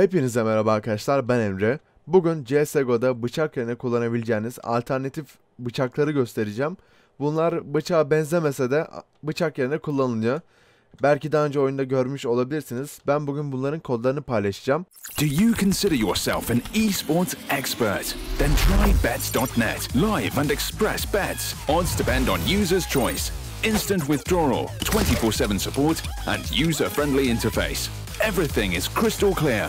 Hepinize merhaba arkadaşlar ben Emre. Bugün CSGO'da bıçak yerine kullanabileceğiniz alternatif bıçakları göstereceğim. Bunlar bıçağa benzemese de bıçak yerine kullanılıyor. Belki daha önce oyunda görmüş olabilirsiniz. Ben bugün bunların kodlarını paylaşacağım. Do you consider yourself an esports expert? Then try bets.net. Live and express bets. Odds depend on user's choice. Instant withdrawal, 24/7 support and user-friendly interface everything is crystal clear.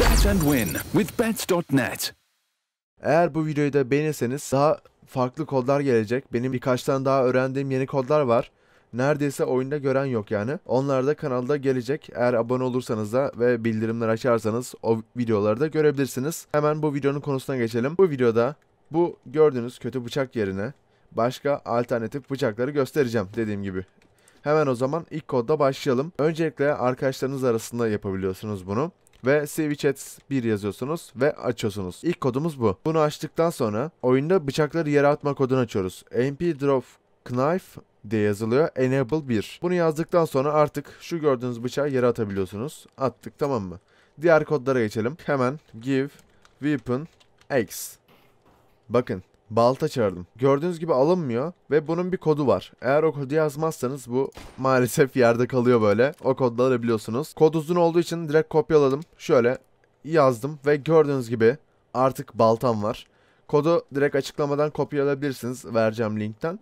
Bet and win with bets.net. Eğer bu videoyu da beğenirseniz daha farklı kodlar gelecek. Benim birkaç tane daha öğrendiğim yeni kodlar var. Neredeyse oyunda gören yok yani. Onlar da kanalda gelecek. Eğer abone olursanız da ve bildirimler açarsanız o videoları da görebilirsiniz. Hemen bu videonun konusuna geçelim. Bu videoda bu gördüğünüz kötü bıçak yerine başka alternatif bıçakları göstereceğim dediğim gibi. Hemen o zaman ilk kodda başlayalım. Öncelikle arkadaşlarınız arasında yapabiliyorsunuz bunu ve Sivicets 1 yazıyorsunuz ve açıyorsunuz. İlk kodumuz bu. Bunu açtıktan sonra oyunda bıçakları yere atma kodunu açıyoruz. MP Drop Knife diye yazılıyor. Enable 1. Bunu yazdıktan sonra artık şu gördüğünüz bıçağı yere atabiliyorsunuz. Attık tamam mı? Diğer kodlara geçelim. Hemen give weapon X. Bakın balta çağırdım. Gördüğünüz gibi alınmıyor ve bunun bir kodu var. Eğer o kodu yazmazsanız bu maalesef yerde kalıyor böyle. O kodla alabiliyorsunuz. Kod uzun olduğu için direkt kopyaladım. Şöyle yazdım ve gördüğünüz gibi artık baltam var. Kodu direkt açıklamadan kopyalayabilirsiniz vereceğim linkten.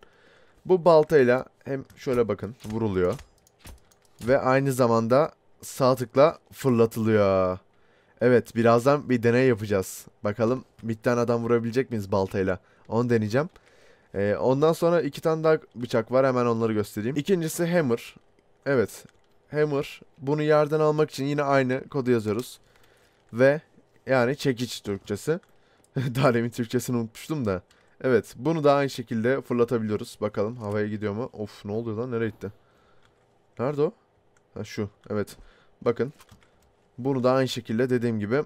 Bu baltayla hem şöyle bakın vuruluyor. Ve aynı zamanda sağ tıkla fırlatılıyor. Evet birazdan bir deney yapacağız. Bakalım bir tane adam vurabilecek miyiz baltayla? Onu deneyeceğim. Ee, ondan sonra iki tane daha bıçak var hemen onları göstereyim. İkincisi hammer. Evet hammer. Bunu yerden almak için yine aynı kodu yazıyoruz. Ve yani çekiç Türkçesi. daha demin Türkçesini unutmuştum da. Evet bunu da aynı şekilde fırlatabiliyoruz. Bakalım havaya gidiyor mu? Of ne oluyor lan nereye gitti? Nerede o? Ha şu evet. Bakın bunu da aynı şekilde dediğim gibi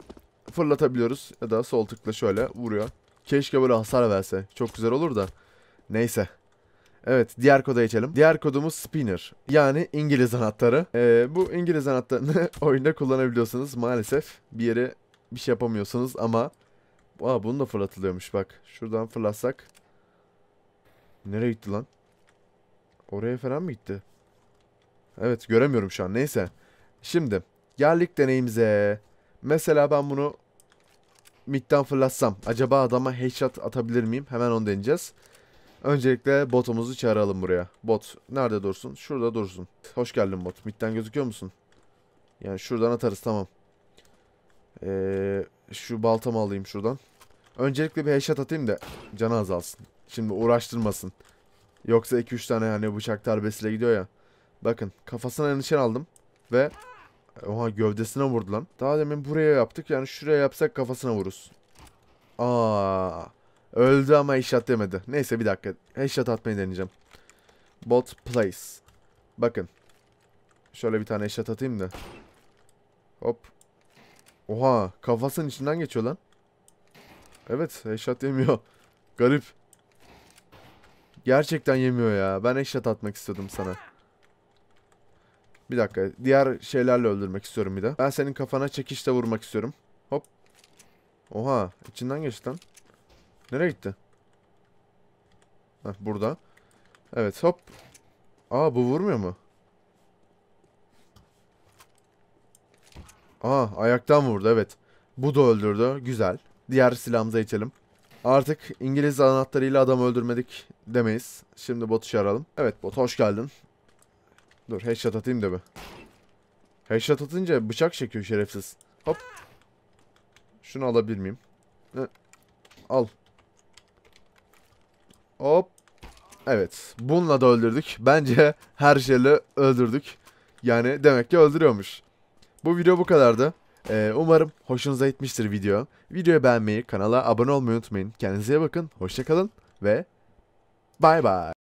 fırlatabiliyoruz. Ya da sol tıkla şöyle vuruyor. Keşke böyle hasar verse. Çok güzel olur da. Neyse. Evet diğer koda geçelim. Diğer kodumuz Spinner. Yani İngiliz anahtarı. Ee, bu İngiliz anahtarını oyunda kullanabiliyorsunuz. Maalesef bir yere bir şey yapamıyorsunuz ama... Aa bunu da fırlatılıyormuş bak. Şuradan fırlatsak. Nereye gitti lan? Oraya falan mı gitti? Evet göremiyorum şu an neyse. Şimdi Geldik deneyimize. Mesela ben bunu midden fırlatsam. Acaba adama headshot atabilir miyim? Hemen onu deneyeceğiz. Öncelikle botumuzu çağıralım buraya. Bot nerede dursun? Şurada dursun. Hoş geldin bot. Midden gözüküyor musun? Yani şuradan atarız tamam. Ee, şu baltamı alayım şuradan. Öncelikle bir headshot atayım da canı azalsın. Şimdi uğraştırmasın. Yoksa 2-3 tane hani bıçak darbesiyle gidiyor ya. Bakın kafasına nişan aldım. Ve Oha gövdesine vurdu lan. Daha demin buraya yaptık. Yani şuraya yapsak kafasına vururuz. Aa. Öldü ama headshot demedi. Neyse bir dakika. Headshot atmayı deneyeceğim. Bot place. Bakın. Şöyle bir tane headshot atayım da. Hop. Oha kafasının içinden geçiyor lan. Evet headshot yemiyor. Garip. Gerçekten yemiyor ya. Ben headshot atmak istiyordum sana. Bir dakika. Diğer şeylerle öldürmek istiyorum bir de. Ben senin kafana çekişle vurmak istiyorum. Hop. Oha. içinden geçti lan. Nereye gitti? Heh, burada. Evet hop. Aa bu vurmuyor mu? Aa ayaktan vurdu evet. Bu da öldürdü. Güzel. Diğer silahımıza içelim. Artık İngiliz anahtarıyla adam öldürmedik demeyiz. Şimdi botu çağıralım. Evet bot hoş geldin. Dur headshot atayım da be. Headshot atınca bıçak çekiyor şerefsiz. Hop. Şunu alabilir miyim? Heh. Al. Hop. Evet. Bununla da öldürdük. Bence her şeyle öldürdük. Yani demek ki öldürüyormuş. Bu video bu kadardı. Ee, umarım hoşunuza gitmiştir video. Videoyu beğenmeyi, kanala abone olmayı unutmayın. Kendinize iyi bakın. Hoşçakalın ve bay bay.